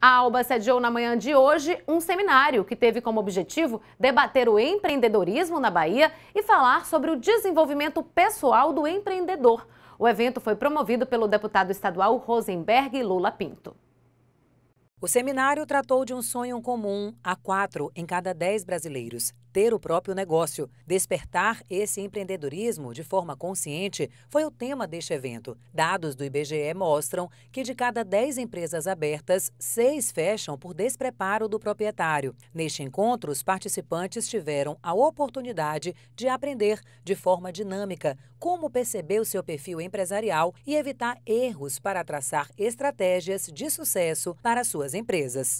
A Alba sediou na manhã de hoje um seminário que teve como objetivo debater o empreendedorismo na Bahia e falar sobre o desenvolvimento pessoal do empreendedor. O evento foi promovido pelo deputado estadual Rosenberg Lula Pinto. O seminário tratou de um sonho comum a quatro em cada dez brasileiros: ter o próprio negócio. Despertar esse empreendedorismo de forma consciente foi o tema deste evento. Dados do IBGE mostram que de cada dez empresas abertas, seis fecham por despreparo do proprietário. Neste encontro, os participantes tiveram a oportunidade de aprender de forma dinâmica como perceber o seu perfil empresarial e evitar erros para traçar estratégias de sucesso para suas suas empresas.